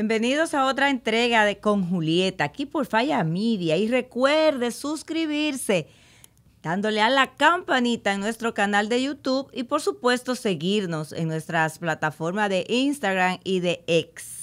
Bienvenidos a otra entrega de Con Julieta, aquí por Falla Media. Y recuerde suscribirse dándole a la campanita en nuestro canal de YouTube y por supuesto seguirnos en nuestras plataformas de Instagram y de X.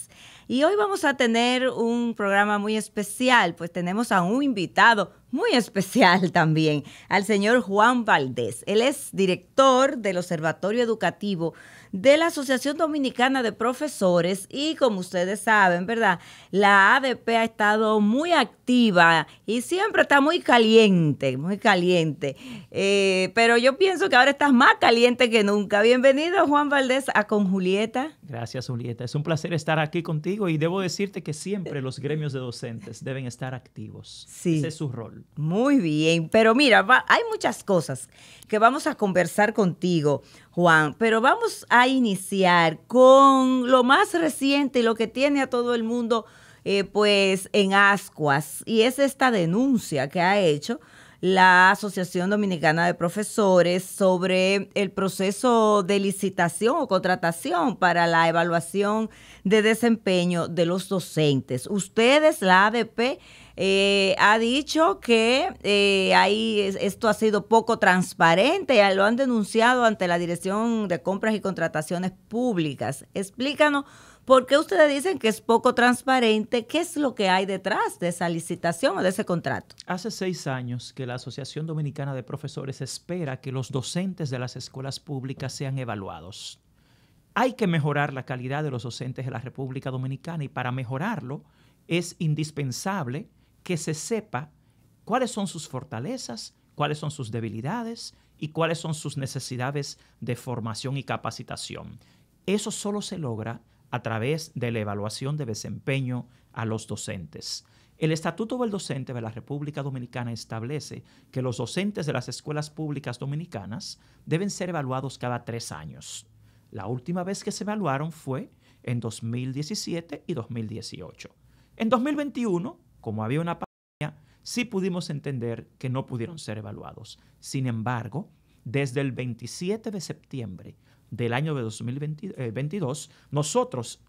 Y hoy vamos a tener un programa muy especial, pues tenemos a un invitado muy especial también, al señor Juan Valdés. Él es director del Observatorio Educativo de la Asociación Dominicana de Profesores y como ustedes saben, ¿verdad? La ADP ha estado muy activa y siempre está muy caliente, muy caliente. Eh, pero yo pienso que ahora estás más caliente que nunca. Bienvenido Juan Valdés a Con Julieta. Gracias Julieta, es un placer estar aquí contigo y debo decirte que siempre los gremios de docentes deben estar activos. Sí. Ese es su rol. Muy bien, pero mira, hay muchas cosas que vamos a conversar contigo. Juan. Pero vamos a iniciar con lo más reciente y lo que tiene a todo el mundo eh, pues en ascuas. Y es esta denuncia que ha hecho la Asociación Dominicana de Profesores sobre el proceso de licitación o contratación para la evaluación de desempeño de los docentes. Ustedes, la ADP, eh, ha dicho que eh, esto ha sido poco transparente, ya lo han denunciado ante la Dirección de Compras y Contrataciones Públicas. Explícanos por qué ustedes dicen que es poco transparente, qué es lo que hay detrás de esa licitación o de ese contrato. Hace seis años que la Asociación Dominicana de Profesores espera que los docentes de las escuelas públicas sean evaluados. Hay que mejorar la calidad de los docentes de la República Dominicana y para mejorarlo es indispensable que se sepa cuáles son sus fortalezas, cuáles son sus debilidades y cuáles son sus necesidades de formación y capacitación. Eso solo se logra a través de la evaluación de desempeño a los docentes. El Estatuto del Docente de la República Dominicana establece que los docentes de las escuelas públicas dominicanas deben ser evaluados cada tres años. La última vez que se evaluaron fue en 2017 y 2018. En 2021 como había una pandemia, sí pudimos entender que no pudieron ser evaluados. Sin embargo, desde el 27 de septiembre del año de 2022, eh, nosotros,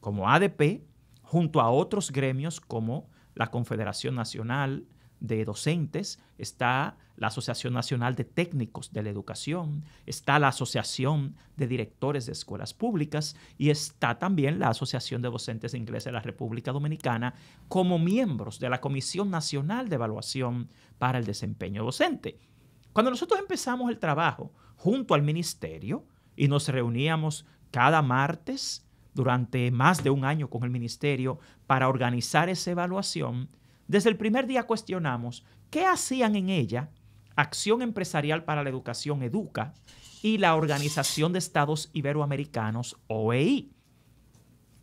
como ADP, junto a otros gremios como la Confederación Nacional, de docentes, está la Asociación Nacional de Técnicos de la Educación, está la Asociación de Directores de Escuelas Públicas y está también la Asociación de Docentes de Inglés de la República Dominicana como miembros de la Comisión Nacional de Evaluación para el Desempeño Docente. Cuando nosotros empezamos el trabajo junto al ministerio y nos reuníamos cada martes durante más de un año con el ministerio para organizar esa evaluación, desde el primer día cuestionamos qué hacían en ella Acción Empresarial para la Educación, EDUCA, y la Organización de Estados Iberoamericanos, OEI.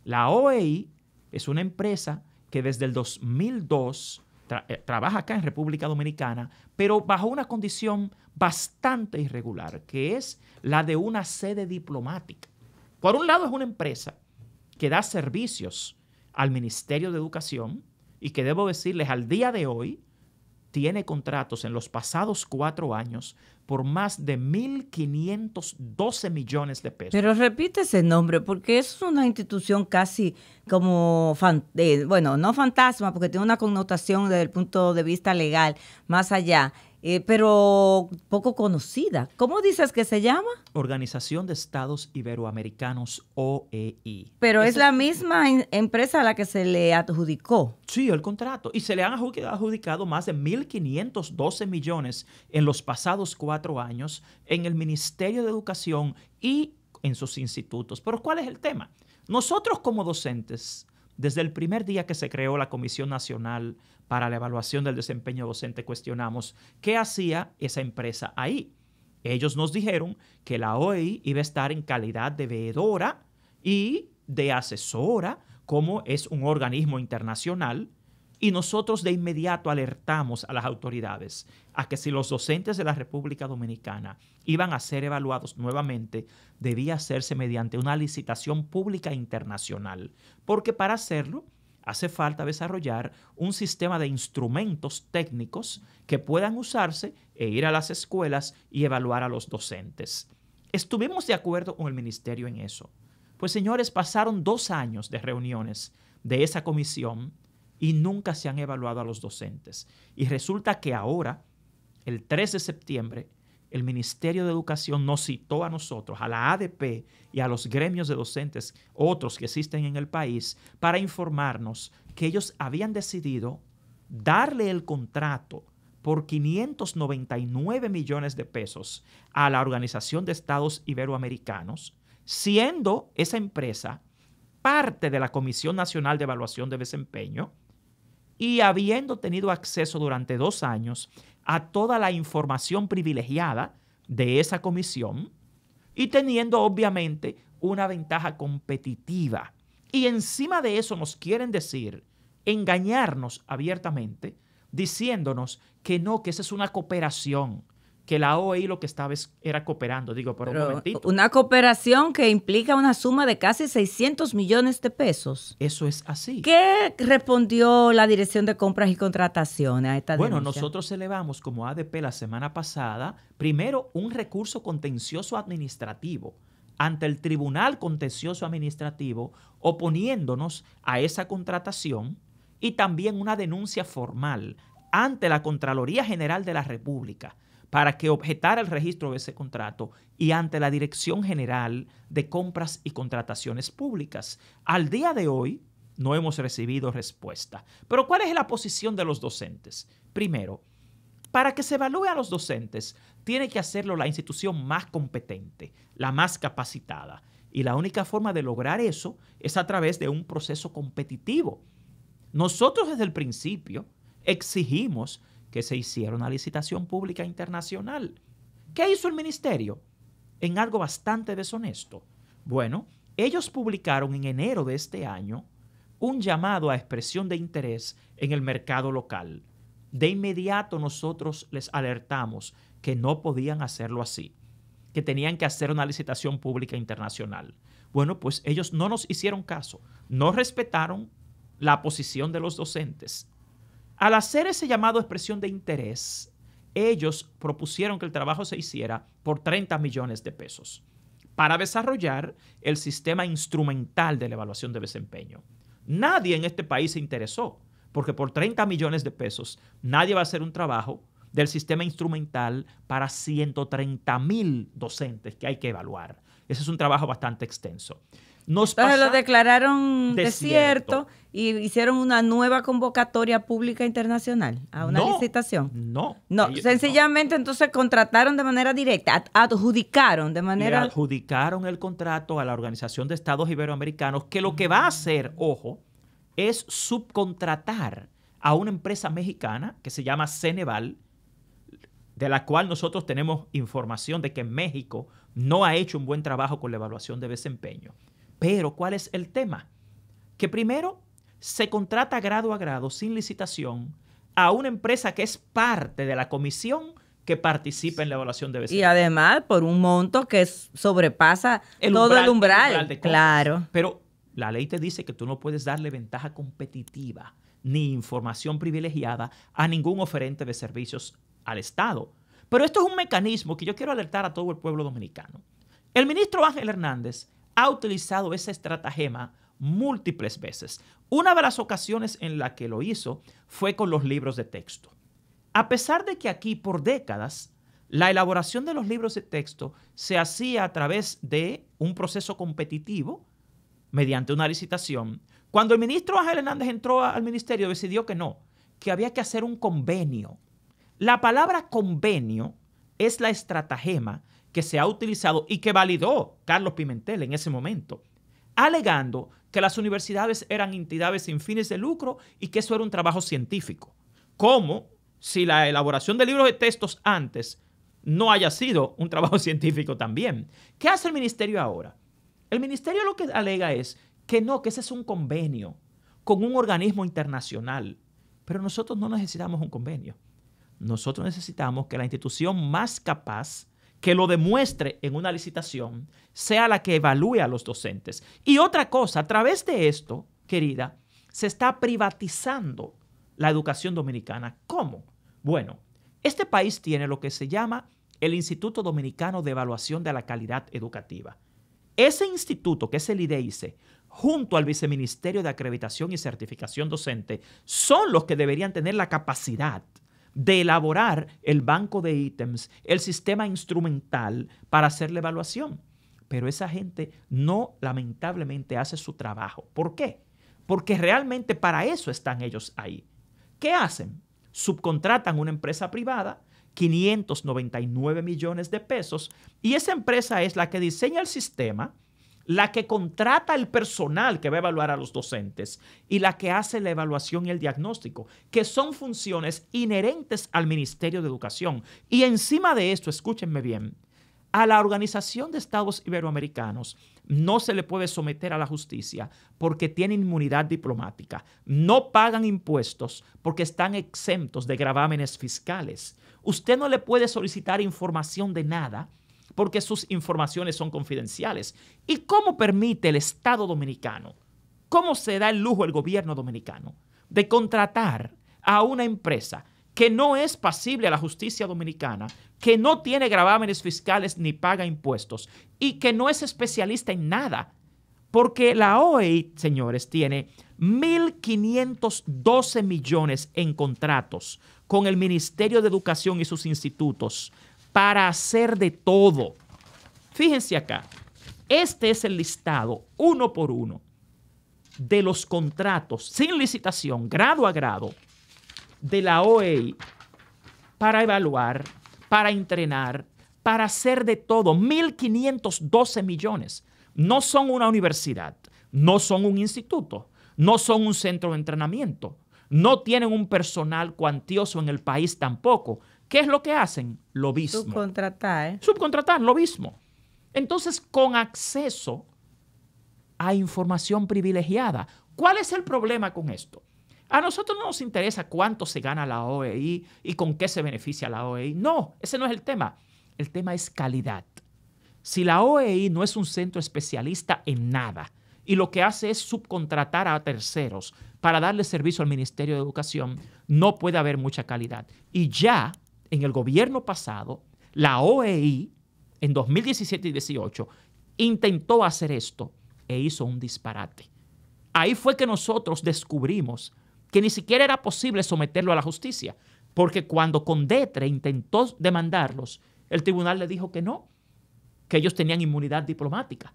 La OEI es una empresa que desde el 2002 eh, trabaja acá en República Dominicana, pero bajo una condición bastante irregular, que es la de una sede diplomática. Por un lado es una empresa que da servicios al Ministerio de Educación, y que debo decirles al día de hoy tiene contratos en los pasados cuatro años por más de 1.512 millones de pesos. Pero repite ese nombre, porque es una institución casi como, eh, bueno, no fantasma, porque tiene una connotación desde el punto de vista legal, más allá. Eh, pero poco conocida. ¿Cómo dices que se llama? Organización de Estados Iberoamericanos, OEI. Pero es, es la misma em, empresa a la que se le adjudicó. Sí, el contrato. Y se le han adjudicado más de 1.512 millones en los pasados cuatro años en el Ministerio de Educación y en sus institutos. Pero ¿cuál es el tema? Nosotros como docentes desde el primer día que se creó la Comisión Nacional para la Evaluación del Desempeño Docente, cuestionamos qué hacía esa empresa ahí. Ellos nos dijeron que la OEI iba a estar en calidad de veedora y de asesora, como es un organismo internacional y nosotros de inmediato alertamos a las autoridades a que si los docentes de la República Dominicana iban a ser evaluados nuevamente, debía hacerse mediante una licitación pública internacional, porque para hacerlo hace falta desarrollar un sistema de instrumentos técnicos que puedan usarse e ir a las escuelas y evaluar a los docentes. Estuvimos de acuerdo con el ministerio en eso. Pues señores, pasaron dos años de reuniones de esa comisión y nunca se han evaluado a los docentes. Y resulta que ahora, el 3 de septiembre, el Ministerio de Educación nos citó a nosotros, a la ADP y a los gremios de docentes, otros que existen en el país, para informarnos que ellos habían decidido darle el contrato por 599 millones de pesos a la Organización de Estados Iberoamericanos, siendo esa empresa parte de la Comisión Nacional de Evaluación de Desempeño, y habiendo tenido acceso durante dos años a toda la información privilegiada de esa comisión y teniendo obviamente una ventaja competitiva. Y encima de eso nos quieren decir, engañarnos abiertamente, diciéndonos que no, que esa es una cooperación, que la OEI lo que estaba es, era cooperando, digo, por un momentito. Una cooperación que implica una suma de casi 600 millones de pesos. Eso es así. ¿Qué respondió la Dirección de Compras y Contrataciones a esta Bueno, nosotros elevamos como ADP la semana pasada, primero, un recurso contencioso administrativo ante el Tribunal Contencioso Administrativo oponiéndonos a esa contratación y también una denuncia formal ante la Contraloría General de la República para que objetara el registro de ese contrato y ante la Dirección General de Compras y Contrataciones Públicas. Al día de hoy no hemos recibido respuesta. Pero ¿cuál es la posición de los docentes? Primero, para que se evalúe a los docentes, tiene que hacerlo la institución más competente, la más capacitada. Y la única forma de lograr eso es a través de un proceso competitivo. Nosotros desde el principio exigimos que se hiciera una licitación pública internacional. ¿Qué hizo el ministerio? En algo bastante deshonesto. Bueno, ellos publicaron en enero de este año un llamado a expresión de interés en el mercado local. De inmediato nosotros les alertamos que no podían hacerlo así, que tenían que hacer una licitación pública internacional. Bueno, pues ellos no nos hicieron caso, no respetaron la posición de los docentes al hacer ese llamado expresión de interés, ellos propusieron que el trabajo se hiciera por 30 millones de pesos para desarrollar el sistema instrumental de la evaluación de desempeño. Nadie en este país se interesó, porque por 30 millones de pesos nadie va a hacer un trabajo del sistema instrumental para 130 mil docentes que hay que evaluar. Ese es un trabajo bastante extenso. Entonces lo declararon desierto. cierto y hicieron una nueva convocatoria pública internacional a una licitación. No. No, sencillamente entonces contrataron de manera directa, adjudicaron de manera... adjudicaron el contrato a la Organización de Estados Iberoamericanos, que lo que va a hacer, ojo, es subcontratar a una empresa mexicana que se llama Ceneval, de la cual nosotros tenemos información de que México no ha hecho un buen trabajo con la evaluación de desempeño. Pero, ¿cuál es el tema? Que primero se contrata grado a grado, sin licitación, a una empresa que es parte de la comisión que participa en la evaluación de vecinos. Y además por un monto que sobrepasa el todo El umbral claro. Pero la ley te dice que tú no puedes darle ventaja competitiva ni información privilegiada a ningún oferente de servicios al Estado. Pero esto es un mecanismo que yo quiero alertar a todo el pueblo dominicano. El ministro Ángel Hernández ha utilizado ese estratagema múltiples veces. Una de las ocasiones en la que lo hizo fue con los libros de texto. A pesar de que aquí por décadas la elaboración de los libros de texto se hacía a través de un proceso competitivo mediante una licitación, cuando el ministro Ángel Hernández entró al ministerio decidió que no, que había que hacer un convenio. La palabra convenio es la estratagema que se ha utilizado y que validó Carlos Pimentel en ese momento, alegando que las universidades eran entidades sin fines de lucro y que eso era un trabajo científico. Como si la elaboración de libros de textos antes no haya sido un trabajo científico también. ¿Qué hace el ministerio ahora? El ministerio lo que alega es que no, que ese es un convenio con un organismo internacional. Pero nosotros no necesitamos un convenio. Nosotros necesitamos que la institución más capaz que lo demuestre en una licitación sea la que evalúe a los docentes. Y otra cosa, a través de esto, querida, se está privatizando la educación dominicana. ¿Cómo? Bueno, este país tiene lo que se llama el Instituto Dominicano de Evaluación de la Calidad Educativa. Ese instituto, que es el IDEICE, junto al Viceministerio de Acreditación y Certificación Docente, son los que deberían tener la capacidad de elaborar el banco de ítems, el sistema instrumental para hacer la evaluación. Pero esa gente no lamentablemente hace su trabajo. ¿Por qué? Porque realmente para eso están ellos ahí. ¿Qué hacen? Subcontratan una empresa privada 599 millones de pesos y esa empresa es la que diseña el sistema, la que contrata el personal que va a evaluar a los docentes y la que hace la evaluación y el diagnóstico, que son funciones inherentes al Ministerio de Educación. Y encima de esto, escúchenme bien, a la Organización de Estados Iberoamericanos no se le puede someter a la justicia porque tiene inmunidad diplomática, no pagan impuestos porque están exentos de gravámenes fiscales. Usted no le puede solicitar información de nada porque sus informaciones son confidenciales. ¿Y cómo permite el Estado dominicano, cómo se da el lujo el gobierno dominicano de contratar a una empresa que no es pasible a la justicia dominicana, que no tiene gravámenes fiscales ni paga impuestos y que no es especialista en nada? Porque la OEI, señores, tiene 1.512 millones en contratos con el Ministerio de Educación y sus institutos para hacer de todo. Fíjense acá, este es el listado, uno por uno, de los contratos sin licitación, grado a grado, de la OEI para evaluar, para entrenar, para hacer de todo. 1.512 millones. No son una universidad, no son un instituto, no son un centro de entrenamiento, no tienen un personal cuantioso en el país tampoco. ¿Qué es lo que hacen? Lo mismo. Subcontratar. ¿eh? Subcontratar, lo mismo. Entonces, con acceso a información privilegiada. ¿Cuál es el problema con esto? A nosotros no nos interesa cuánto se gana la OEI y con qué se beneficia la OEI. No, ese no es el tema. El tema es calidad. Si la OEI no es un centro especialista en nada y lo que hace es subcontratar a terceros para darle servicio al Ministerio de Educación, no puede haber mucha calidad. Y ya en el gobierno pasado, la OEI, en 2017 y 2018, intentó hacer esto e hizo un disparate. Ahí fue que nosotros descubrimos que ni siquiera era posible someterlo a la justicia, porque cuando Condetre intentó demandarlos, el tribunal le dijo que no, que ellos tenían inmunidad diplomática.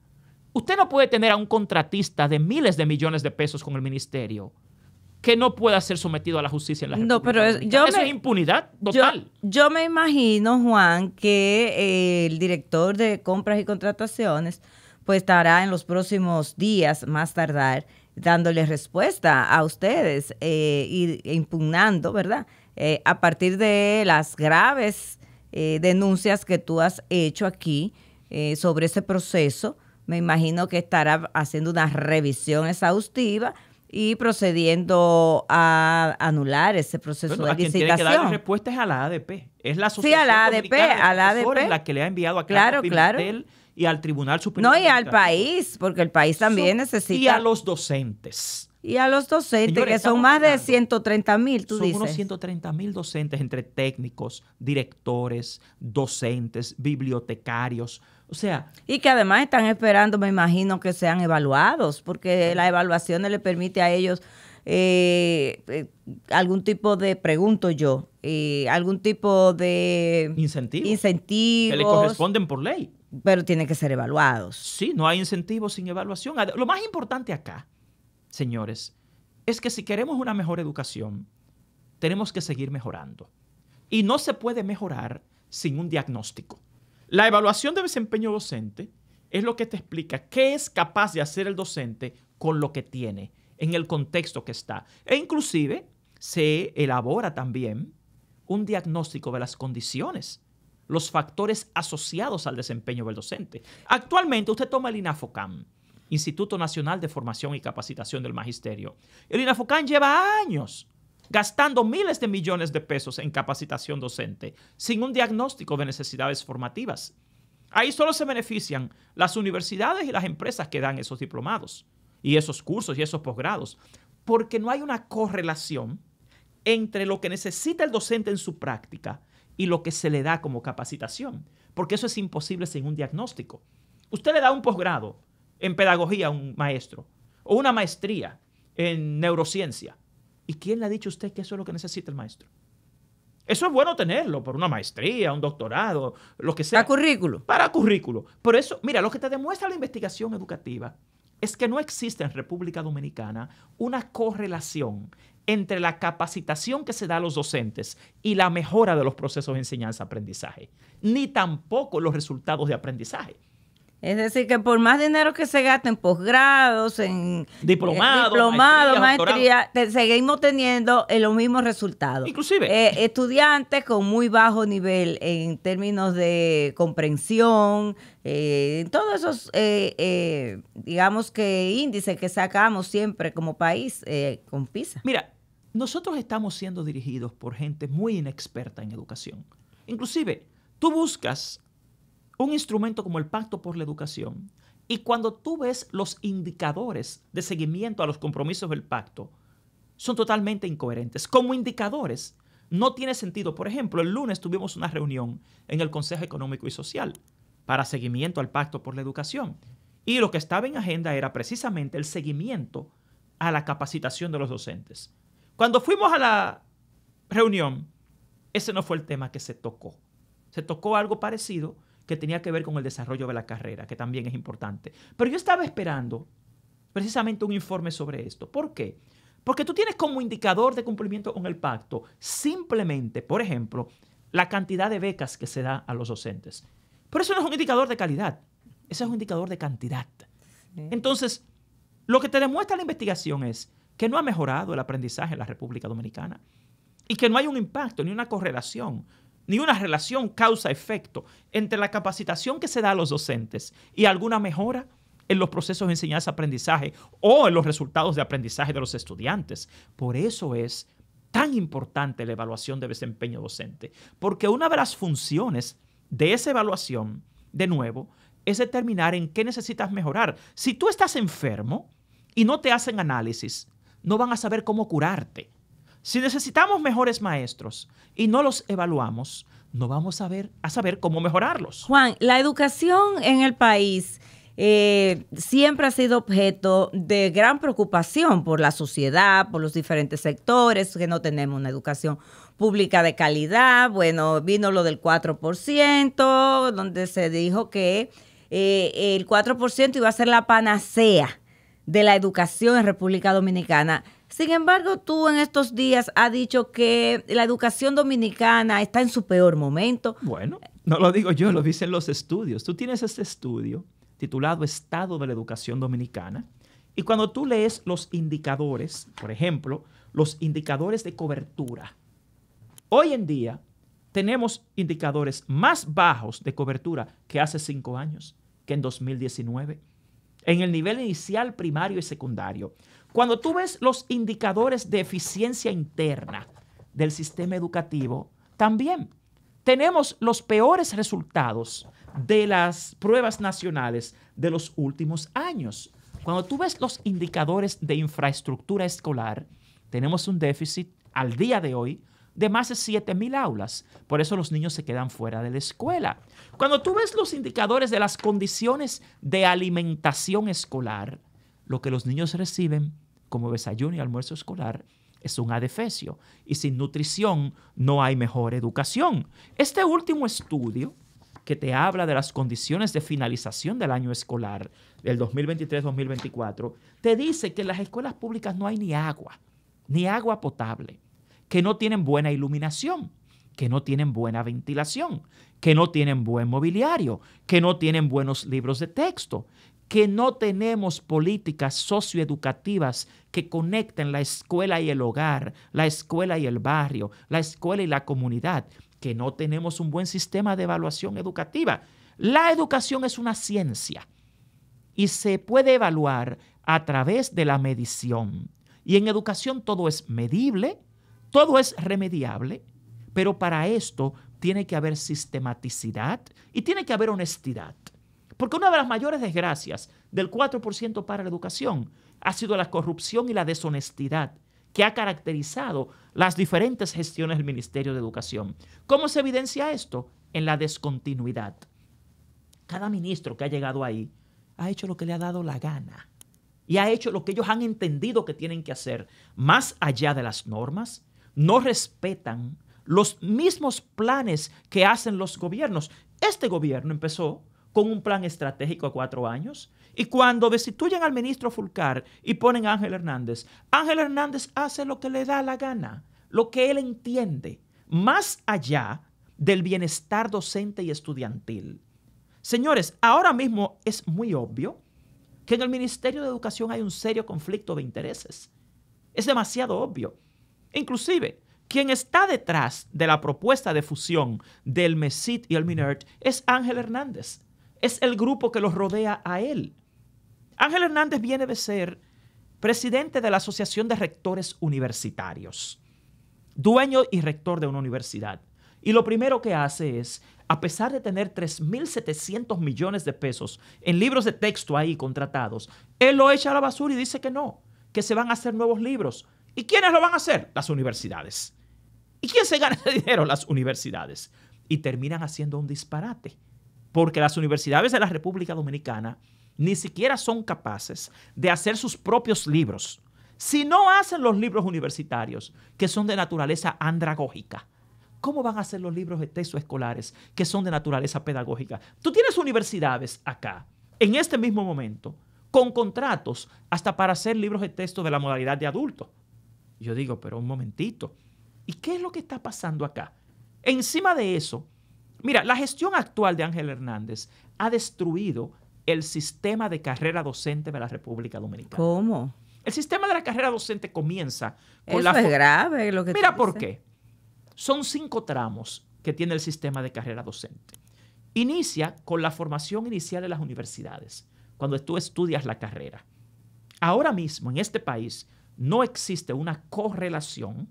Usted no puede tener a un contratista de miles de millones de pesos con el ministerio que no pueda ser sometido a la justicia en la República. No, pero yo impunidad total. Yo, me imagino, Juan, que eh, el director de compras y contrataciones pues estará en los próximos días, más tardar, dándole respuesta a ustedes eh, e impugnando, ¿verdad? Eh, a partir de las graves eh, denuncias que tú has hecho aquí sobre ese proceso, me imagino que estará haciendo una revisión exhaustiva y procediendo a anular ese proceso de licitación. que dar respuestas a la ADP. Es la Asociación sí, a la ADP, a la ADP. la que le ha enviado a Claro, claro. Y al Tribunal Superior. No, y al país, porque el país también necesita. Y a los docentes. Y a los docentes, que son más de 130 mil, tú dices. Son unos 130 mil docentes entre técnicos, directores, docentes, bibliotecarios, sea. Y que además están esperando, me imagino, que sean evaluados, porque la evaluación le permite a ellos eh, eh, algún tipo de, pregunto yo, eh, algún tipo de incentivo, incentivos. Que le corresponden por ley. Pero tienen que ser evaluados. Sí, no hay incentivos sin evaluación. Lo más importante acá, señores, es que si queremos una mejor educación, tenemos que seguir mejorando. Y no se puede mejorar sin un diagnóstico. La evaluación de desempeño docente es lo que te explica qué es capaz de hacer el docente con lo que tiene, en el contexto que está. E inclusive se elabora también un diagnóstico de las condiciones, los factores asociados al desempeño del docente. Actualmente usted toma el INAFOCAM, Instituto Nacional de Formación y Capacitación del Magisterio. El INAFOCAM lleva años gastando miles de millones de pesos en capacitación docente sin un diagnóstico de necesidades formativas. Ahí solo se benefician las universidades y las empresas que dan esos diplomados y esos cursos y esos posgrados, porque no hay una correlación entre lo que necesita el docente en su práctica y lo que se le da como capacitación, porque eso es imposible sin un diagnóstico. Usted le da un posgrado en pedagogía a un maestro o una maestría en neurociencia, ¿Y quién le ha dicho a usted que eso es lo que necesita el maestro? Eso es bueno tenerlo por una maestría, un doctorado, lo que sea. Para currículo. Para currículo. Pero eso, mira, lo que te demuestra la investigación educativa es que no existe en República Dominicana una correlación entre la capacitación que se da a los docentes y la mejora de los procesos de enseñanza-aprendizaje, ni tampoco los resultados de aprendizaje. Es decir, que por más dinero que se gaste en posgrados, en eh, diplomado, maestría, seguimos teniendo eh, los mismos resultados. Inclusive. Eh, estudiantes con muy bajo nivel en términos de comprensión, en todos esos, digamos que índices que sacamos siempre como país con PISA. Mira, nosotros estamos siendo dirigidos por gente muy inexperta en educación. Inclusive, tú buscas un instrumento como el Pacto por la Educación, y cuando tú ves los indicadores de seguimiento a los compromisos del pacto, son totalmente incoherentes. Como indicadores, no tiene sentido. Por ejemplo, el lunes tuvimos una reunión en el Consejo Económico y Social para seguimiento al Pacto por la Educación. Y lo que estaba en agenda era precisamente el seguimiento a la capacitación de los docentes. Cuando fuimos a la reunión, ese no fue el tema que se tocó. Se tocó algo parecido, que tenía que ver con el desarrollo de la carrera, que también es importante. Pero yo estaba esperando precisamente un informe sobre esto. ¿Por qué? Porque tú tienes como indicador de cumplimiento con el pacto simplemente, por ejemplo, la cantidad de becas que se da a los docentes. Pero eso no es un indicador de calidad, ese es un indicador de cantidad. Entonces, lo que te demuestra la investigación es que no ha mejorado el aprendizaje en la República Dominicana y que no hay un impacto ni una correlación ni una relación causa-efecto entre la capacitación que se da a los docentes y alguna mejora en los procesos de enseñanza-aprendizaje o en los resultados de aprendizaje de los estudiantes. Por eso es tan importante la evaluación de desempeño docente, porque una de las funciones de esa evaluación, de nuevo, es determinar en qué necesitas mejorar. Si tú estás enfermo y no te hacen análisis, no van a saber cómo curarte. Si necesitamos mejores maestros y no los evaluamos, no vamos a, ver, a saber cómo mejorarlos. Juan, la educación en el país eh, siempre ha sido objeto de gran preocupación por la sociedad, por los diferentes sectores, que no tenemos una educación pública de calidad. Bueno, vino lo del 4%, donde se dijo que eh, el 4% iba a ser la panacea de la educación en República Dominicana. Sin embargo, tú en estos días has dicho que la educación dominicana está en su peor momento. Bueno, no lo digo yo, lo dicen los estudios. Tú tienes este estudio titulado Estado de la Educación Dominicana y cuando tú lees los indicadores, por ejemplo, los indicadores de cobertura, hoy en día tenemos indicadores más bajos de cobertura que hace cinco años, que en 2019, en el nivel inicial, primario y secundario. Cuando tú ves los indicadores de eficiencia interna del sistema educativo, también tenemos los peores resultados de las pruebas nacionales de los últimos años. Cuando tú ves los indicadores de infraestructura escolar, tenemos un déficit al día de hoy de más de 7.000 aulas. Por eso los niños se quedan fuera de la escuela. Cuando tú ves los indicadores de las condiciones de alimentación escolar, lo que los niños reciben como desayuno y almuerzo escolar es un adefesio. Y sin nutrición no hay mejor educación. Este último estudio que te habla de las condiciones de finalización del año escolar del 2023-2024, te dice que en las escuelas públicas no hay ni agua, ni agua potable, que no tienen buena iluminación, que no tienen buena ventilación, que no tienen buen mobiliario, que no tienen buenos libros de texto, que no tenemos políticas socioeducativas que conecten la escuela y el hogar, la escuela y el barrio, la escuela y la comunidad, que no tenemos un buen sistema de evaluación educativa. La educación es una ciencia y se puede evaluar a través de la medición. Y en educación todo es medible, todo es remediable, pero para esto tiene que haber sistematicidad y tiene que haber honestidad. Porque una de las mayores desgracias del 4% para la educación ha sido la corrupción y la deshonestidad que ha caracterizado las diferentes gestiones del Ministerio de Educación. ¿Cómo se evidencia esto? En la descontinuidad. Cada ministro que ha llegado ahí ha hecho lo que le ha dado la gana y ha hecho lo que ellos han entendido que tienen que hacer, más allá de las normas, no respetan los mismos planes que hacen los gobiernos. Este gobierno empezó con un plan estratégico a cuatro años. Y cuando destituyen al ministro Fulcar y ponen a Ángel Hernández, Ángel Hernández hace lo que le da la gana, lo que él entiende, más allá del bienestar docente y estudiantil. Señores, ahora mismo es muy obvio que en el Ministerio de Educación hay un serio conflicto de intereses. Es demasiado obvio. Inclusive, quien está detrás de la propuesta de fusión del MESIT y el MINERT es Ángel Hernández es el grupo que los rodea a él. Ángel Hernández viene de ser presidente de la Asociación de Rectores Universitarios, dueño y rector de una universidad. Y lo primero que hace es, a pesar de tener 3.700 millones de pesos en libros de texto ahí contratados, él lo echa a la basura y dice que no, que se van a hacer nuevos libros. ¿Y quiénes lo van a hacer? Las universidades. ¿Y quién se gana ese dinero? Las universidades. Y terminan haciendo un disparate porque las universidades de la República Dominicana ni siquiera son capaces de hacer sus propios libros. Si no hacen los libros universitarios, que son de naturaleza andragógica, ¿cómo van a hacer los libros de texto escolares que son de naturaleza pedagógica? Tú tienes universidades acá, en este mismo momento, con contratos hasta para hacer libros de texto de la modalidad de adulto. Yo digo, pero un momentito, ¿y qué es lo que está pasando acá? Encima de eso, Mira, la gestión actual de Ángel Hernández ha destruido el sistema de carrera docente de la República Dominicana. ¿Cómo? El sistema de la carrera docente comienza con Eso la es grave lo que Mira por qué. Son cinco tramos que tiene el sistema de carrera docente. Inicia con la formación inicial de las universidades, cuando tú estudias la carrera. Ahora mismo en este país no existe una correlación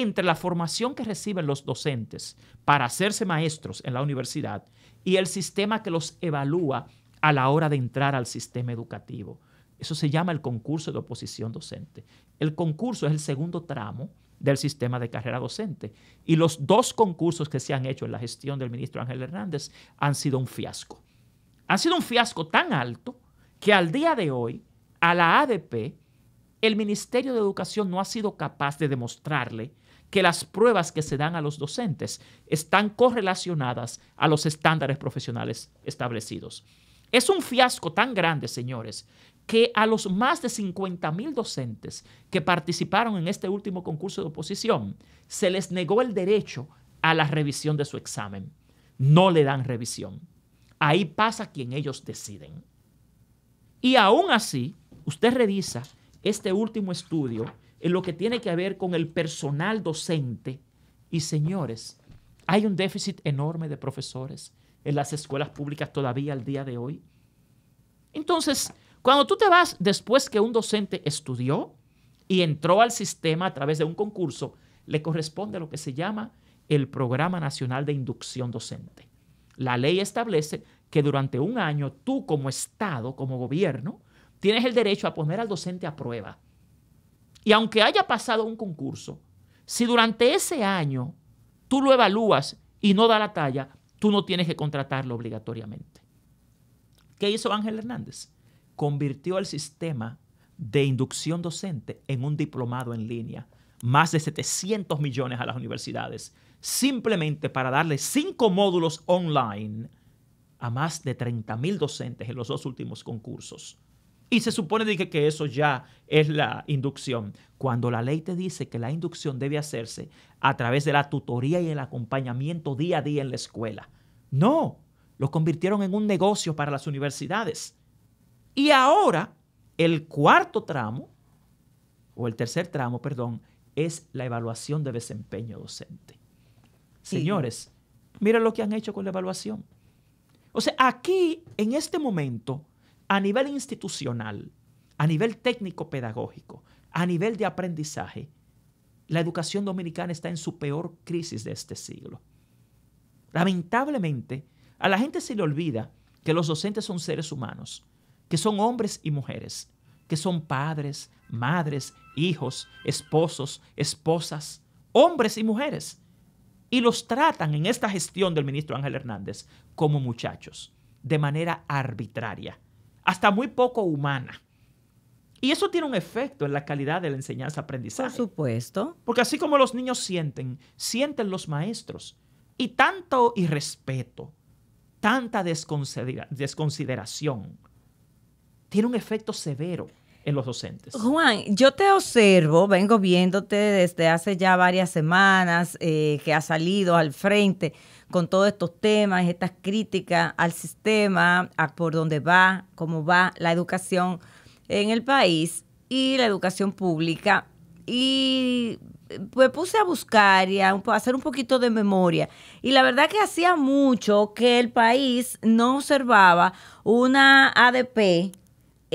entre la formación que reciben los docentes para hacerse maestros en la universidad y el sistema que los evalúa a la hora de entrar al sistema educativo. Eso se llama el concurso de oposición docente. El concurso es el segundo tramo del sistema de carrera docente y los dos concursos que se han hecho en la gestión del ministro Ángel Hernández han sido un fiasco. Han sido un fiasco tan alto que al día de hoy a la ADP el Ministerio de Educación no ha sido capaz de demostrarle que las pruebas que se dan a los docentes están correlacionadas a los estándares profesionales establecidos. Es un fiasco tan grande, señores, que a los más de 50 mil docentes que participaron en este último concurso de oposición, se les negó el derecho a la revisión de su examen. No le dan revisión. Ahí pasa quien ellos deciden. Y aún así, usted revisa este último estudio en lo que tiene que ver con el personal docente. Y señores, hay un déficit enorme de profesores en las escuelas públicas todavía al día de hoy. Entonces, cuando tú te vas después que un docente estudió y entró al sistema a través de un concurso, le corresponde a lo que se llama el Programa Nacional de Inducción Docente. La ley establece que durante un año tú como Estado, como gobierno, tienes el derecho a poner al docente a prueba y aunque haya pasado un concurso, si durante ese año tú lo evalúas y no da la talla, tú no tienes que contratarlo obligatoriamente. ¿Qué hizo Ángel Hernández? Convirtió el sistema de inducción docente en un diplomado en línea, más de 700 millones a las universidades, simplemente para darle cinco módulos online a más de 30 mil docentes en los dos últimos concursos. Y se supone que eso ya es la inducción. Cuando la ley te dice que la inducción debe hacerse a través de la tutoría y el acompañamiento día a día en la escuela. No, lo convirtieron en un negocio para las universidades. Y ahora, el cuarto tramo, o el tercer tramo, perdón, es la evaluación de desempeño docente. Señores, miren lo que han hecho con la evaluación. O sea, aquí, en este momento, a nivel institucional, a nivel técnico-pedagógico, a nivel de aprendizaje, la educación dominicana está en su peor crisis de este siglo. Lamentablemente, a la gente se le olvida que los docentes son seres humanos, que son hombres y mujeres, que son padres, madres, hijos, esposos, esposas, hombres y mujeres. Y los tratan en esta gestión del ministro Ángel Hernández como muchachos, de manera arbitraria, hasta muy poco humana. Y eso tiene un efecto en la calidad de la enseñanza-aprendizaje. Por supuesto. Porque así como los niños sienten, sienten los maestros. Y tanto irrespeto, tanta desconsideración, tiene un efecto severo en los docentes. Juan, yo te observo, vengo viéndote desde hace ya varias semanas eh, que has salido al frente con todos estos temas, estas críticas al sistema, a por dónde va, cómo va la educación en el país y la educación pública. Y me pues, puse a buscar y a hacer un poquito de memoria. Y la verdad que hacía mucho que el país no observaba una ADP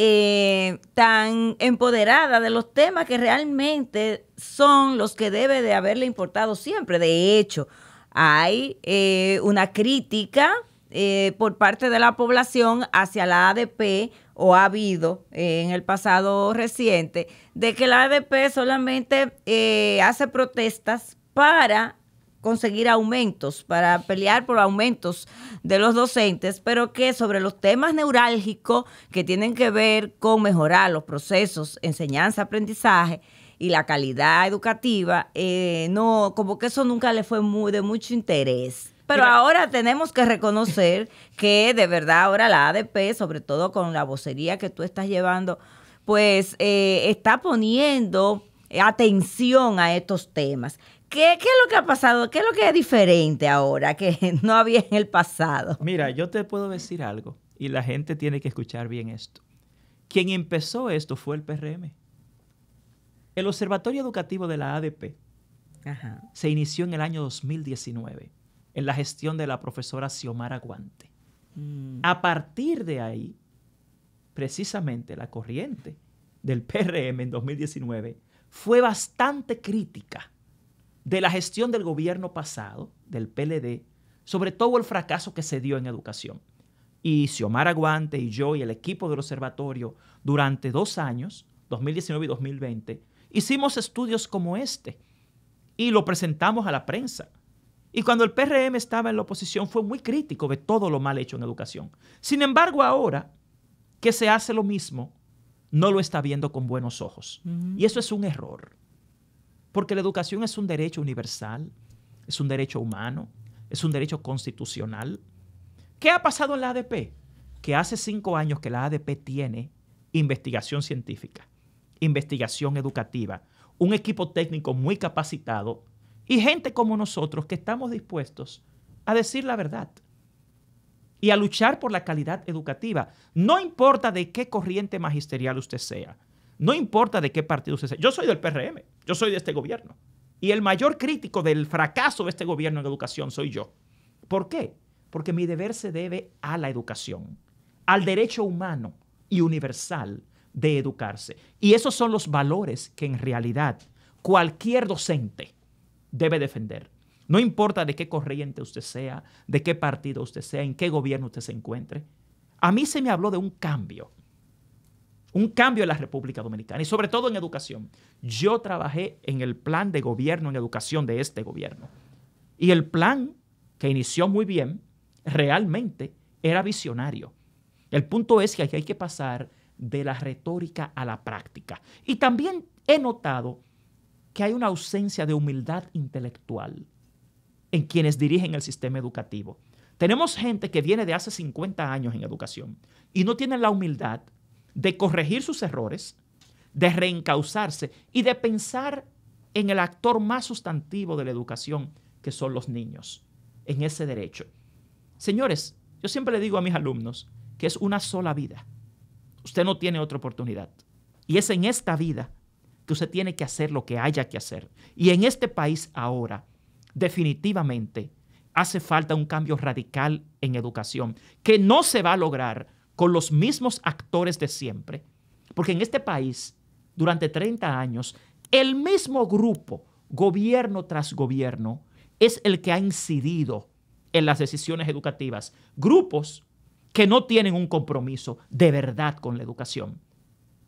eh, tan empoderada de los temas que realmente son los que debe de haberle importado siempre. De hecho, hay eh, una crítica eh, por parte de la población hacia la ADP o ha habido eh, en el pasado reciente, de que la ADP solamente hace protestas para conseguir aumentos, para pelear por aumentos de los docentes, pero que sobre los temas neurálgicos que tienen que ver con mejorar los procesos enseñanza-aprendizaje y la calidad educativa, eh, no, como que eso nunca le fue muy, de mucho interés. Pero ahora tenemos que reconocer que de verdad ahora la ADP, sobre todo con la vocería que tú estás llevando, pues eh, está poniendo atención a estos temas. ¿Qué, es lo que ha pasado? ¿Qué es lo que es diferente ahora que no había en el pasado? Mira, yo te puedo decir algo y la gente tiene que escuchar bien esto. Quien empezó esto fue el PRM. El Observatorio Educativo de la ADP se inició en el año 2019 en la gestión de la profesora Xiomara Guante. Mm. A partir de ahí, precisamente la corriente del PRM en 2019 fue bastante crítica de la gestión del gobierno pasado, del PLD, sobre todo el fracaso que se dio en educación. Y Xiomara Aguante y yo y el equipo del observatorio durante dos años, 2019 y 2020, hicimos estudios como este y lo presentamos a la prensa. Y cuando el PRM estaba en la oposición fue muy crítico de todo lo mal hecho en educación. Sin embargo, ahora que se hace lo mismo, no lo está viendo con buenos ojos. Y eso es un error. Porque la educación es un derecho universal, es un derecho humano, es un derecho constitucional. ¿Qué ha pasado en la ADP? Que hace cinco años que la ADP tiene investigación científica, investigación educativa, un equipo técnico muy capacitado y gente como nosotros que estamos dispuestos a decir la verdad y a luchar por la calidad educativa, no importa de qué corriente magisterial usted sea. No importa de qué partido usted sea. Yo soy del PRM, yo soy de este gobierno. Y el mayor crítico del fracaso de este gobierno en educación soy yo. ¿Por qué? Porque mi deber se debe a la educación, al derecho humano y universal de educarse. Y esos son los valores que en realidad cualquier docente debe defender. No importa de qué corriente usted sea, de qué partido usted sea, en qué gobierno usted se encuentre. A mí se me habló de un cambio un cambio en la República Dominicana y sobre todo en educación. Yo trabajé en el plan de gobierno en educación de este gobierno. Y el plan, que inició muy bien, realmente era visionario. El punto es que aquí hay que pasar de la retórica a la práctica. Y también he notado que hay una ausencia de humildad intelectual en quienes dirigen el sistema educativo. Tenemos gente que viene de hace 50 años en educación y no tiene la humildad de corregir sus errores, de reencauzarse y de pensar en el actor más sustantivo de la educación, que son los niños, en ese derecho. Señores, yo siempre le digo a mis alumnos que es una sola vida. Usted no tiene otra oportunidad. Y es en esta vida que usted tiene que hacer lo que haya que hacer. Y en este país ahora, definitivamente, hace falta un cambio radical en educación, que no se va a lograr con los mismos actores de siempre. Porque en este país, durante 30 años, el mismo grupo, gobierno tras gobierno, es el que ha incidido en las decisiones educativas. Grupos que no tienen un compromiso de verdad con la educación.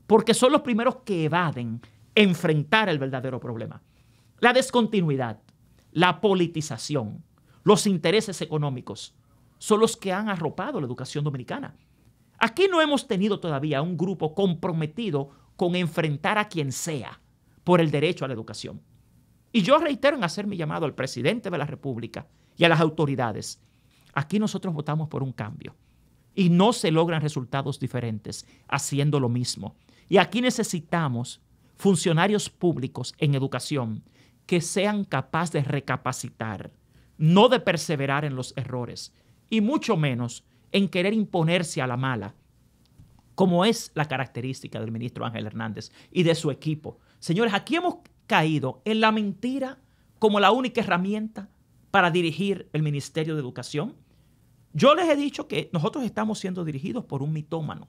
Porque son los primeros que evaden enfrentar el verdadero problema. La descontinuidad, la politización, los intereses económicos son los que han arropado la educación dominicana. Aquí no hemos tenido todavía un grupo comprometido con enfrentar a quien sea por el derecho a la educación. Y yo reitero en hacer mi llamado al presidente de la República y a las autoridades. Aquí nosotros votamos por un cambio y no se logran resultados diferentes haciendo lo mismo. Y aquí necesitamos funcionarios públicos en educación que sean capaces de recapacitar, no de perseverar en los errores y mucho menos en querer imponerse a la mala, como es la característica del ministro Ángel Hernández y de su equipo. Señores, aquí hemos caído en la mentira como la única herramienta para dirigir el Ministerio de Educación. Yo les he dicho que nosotros estamos siendo dirigidos por un mitómano.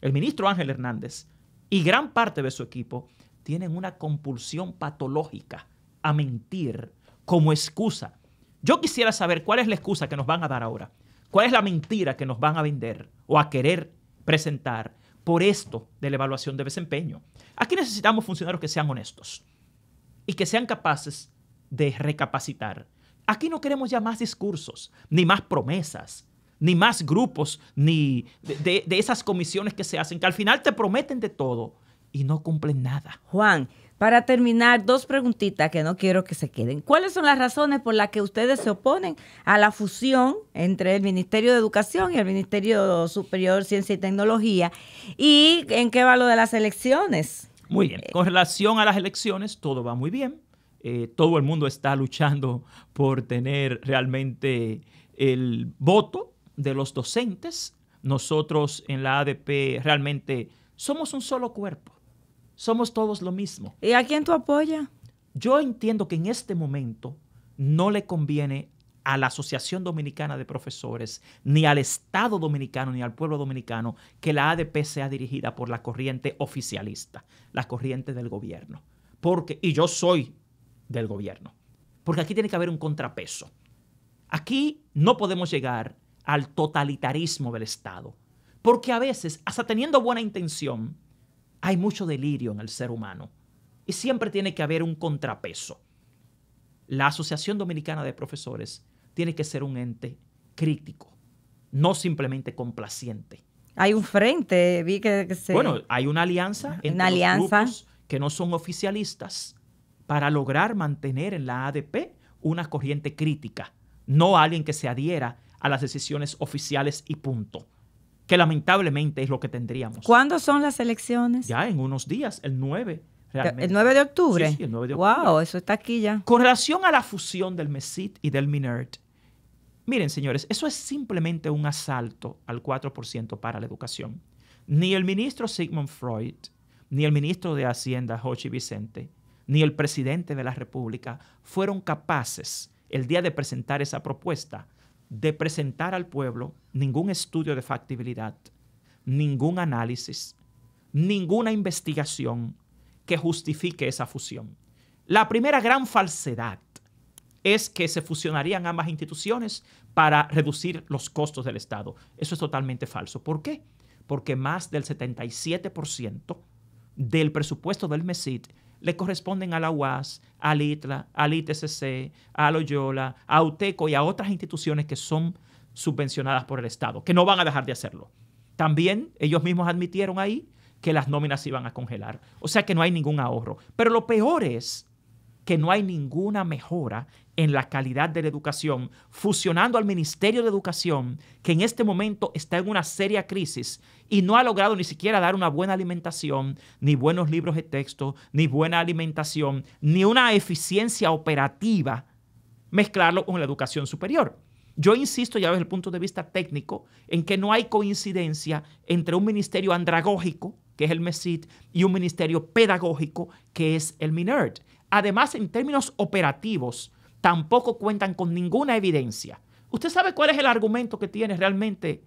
El ministro Ángel Hernández y gran parte de su equipo tienen una compulsión patológica a mentir como excusa. Yo quisiera saber cuál es la excusa que nos van a dar ahora. ¿Cuál es la mentira que nos van a vender o a querer presentar por esto de la evaluación de desempeño? Aquí necesitamos funcionarios que sean honestos y que sean capaces de recapacitar. Aquí no queremos ya más discursos, ni más promesas, ni más grupos, ni de, esas comisiones que se hacen, que al final te prometen de todo y no cumplen nada. Juan, para terminar, dos preguntitas que no quiero que se queden. ¿Cuáles son las razones por las que ustedes se oponen a la fusión entre el Ministerio de Educación y el Ministerio Superior Ciencia y Tecnología? ¿Y en qué va lo de las elecciones? Muy bien. Con relación a las elecciones, todo va muy bien. Eh, todo el mundo está luchando por tener realmente el voto de los docentes. Nosotros en la ADP realmente somos un solo cuerpo somos todos lo mismo. ¿Y a quién tú apoyas? Yo entiendo que en este momento no le conviene a la Asociación Dominicana de Profesores, ni al Estado Dominicano, ni al pueblo dominicano, que la ADP sea dirigida por la corriente oficialista, la corriente del gobierno. Porque, y yo soy del gobierno, porque aquí tiene que haber un contrapeso. Aquí no podemos llegar al totalitarismo del Estado, porque a veces, hasta teniendo buena intención, hay mucho delirio en el ser humano y siempre tiene que haber un contrapeso. La Asociación Dominicana de Profesores tiene que ser un ente crítico, no simplemente complaciente. Hay un frente, vi que, se... Bueno, hay una alianza entre grupos que no son oficialistas para lograr mantener en la ADP una corriente crítica, no alguien que se adhiera a las decisiones oficiales y punto que lamentablemente es lo que tendríamos. ¿Cuándo son las elecciones? Ya en unos días, el 9. Realmente. ¿El 9 de octubre? Sí, el 9 de octubre. Wow, eso está aquí ya. Con relación a la fusión del MESIT y del MINERT, miren señores, eso es simplemente un asalto al 4% para la educación. Ni el ministro Sigmund Freud, ni el ministro de Hacienda, Jochi Vicente, ni el presidente de la República fueron capaces el día de presentar esa propuesta de presentar al pueblo ningún estudio de factibilidad, ningún análisis, ninguna investigación que justifique esa fusión. La primera gran falsedad es que se fusionarían ambas instituciones para reducir los costos del Estado. Eso es totalmente falso. ¿Por qué? Porque más del 77% del presupuesto del MESID le corresponden a la UAS, al ITLA, al ITCC, a Loyola, a UTECO y a otras instituciones que son subvencionadas por el Estado, que no van a dejar de hacerlo. También ellos mismos admitieron ahí que las nóminas se iban a congelar. O sea que no hay ningún ahorro. Pero lo peor es que no hay ninguna mejora en la calidad de la educación, fusionando al Ministerio de Educación, que en este momento está en una seria crisis y no ha logrado ni siquiera dar una buena alimentación, ni buenos libros de texto, ni buena alimentación, ni una eficiencia operativa, mezclarlo con la educación superior. Yo insisto ya desde el punto de vista técnico en que no hay coincidencia entre un ministerio andragógico, que es el MESIT, y un ministerio pedagógico, que es el MINERD. Además, en términos operativos, tampoco cuentan con ninguna evidencia. ¿Usted sabe cuál es el argumento que tiene realmente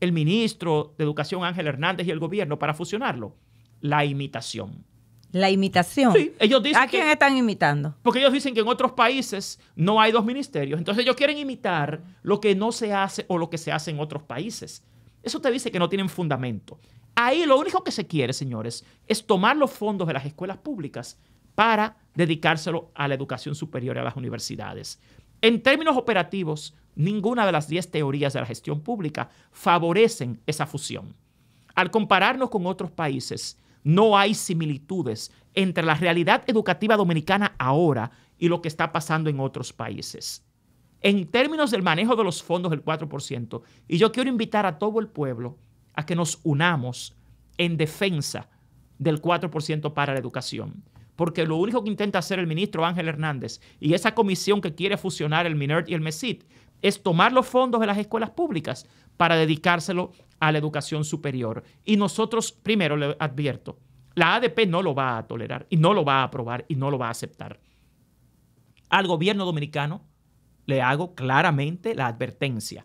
el ministro de Educación Ángel Hernández y el gobierno para fusionarlo? La imitación. La imitación. Sí, ellos dicen ¿A quién están imitando? Porque ellos dicen que en otros países no hay dos ministerios. Entonces ellos quieren imitar lo que no se hace o lo que se hace en otros países. Eso te dice que no tienen fundamento. Ahí lo único que se quiere, señores, es tomar los fondos de las escuelas públicas para dedicárselo a la educación superior y a las universidades. En términos operativos, ninguna de las 10 teorías de la gestión pública favorecen esa fusión. Al compararnos con otros países, no hay similitudes entre la realidad educativa dominicana ahora y lo que está pasando en otros países. En términos del manejo de los fondos del 4%, y yo quiero invitar a todo el pueblo a que nos unamos en defensa del 4% para la educación porque lo único que intenta hacer el ministro Ángel Hernández y esa comisión que quiere fusionar el MINERT y el MESIT es tomar los fondos de las escuelas públicas para dedicárselo a la educación superior. Y nosotros, primero le advierto, la ADP no lo va a tolerar y no lo va a aprobar y no lo va a aceptar. Al gobierno dominicano le hago claramente la advertencia.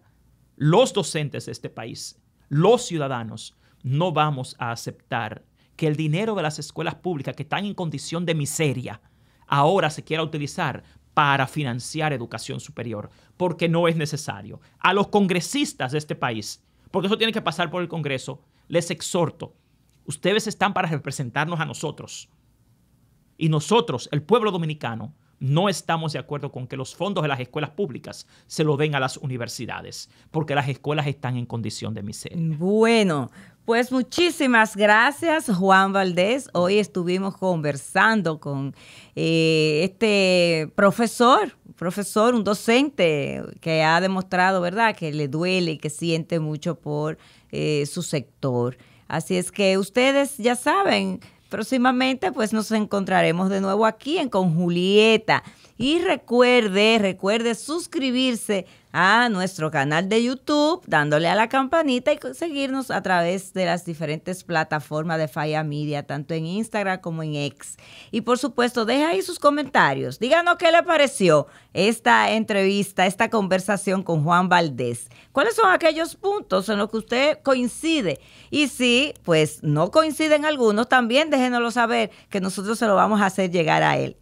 Los docentes de este país, los ciudadanos, no vamos a aceptar que el dinero de las escuelas públicas que están en condición de miseria ahora se quiera utilizar para financiar educación superior, porque no es necesario. A los congresistas de este país, porque eso tiene que pasar por el Congreso, les exhorto, ustedes están para representarnos a nosotros. Y nosotros, el pueblo dominicano, no estamos de acuerdo con que los fondos de las escuelas públicas se lo den a las universidades, porque las escuelas están en condición de miseria. Bueno, pues muchísimas gracias, Juan Valdés. Hoy estuvimos conversando con eh, este profesor, profesor, un docente que ha demostrado, ¿verdad?, que le duele y que siente mucho por eh, su sector. Así es que ustedes ya saben, próximamente pues nos encontraremos de nuevo aquí en Con Julieta. Y recuerde, recuerde suscribirse a nuestro canal de YouTube, dándole a la campanita y seguirnos a través de las diferentes plataformas de Falla Media, tanto en Instagram como en X. Y por supuesto, deja ahí sus comentarios. Díganos qué le pareció esta entrevista, esta conversación con Juan Valdés. ¿Cuáles son aquellos puntos en los que usted coincide? Y si, pues, no coinciden algunos, también déjenoslo saber, que nosotros se lo vamos a hacer llegar a él.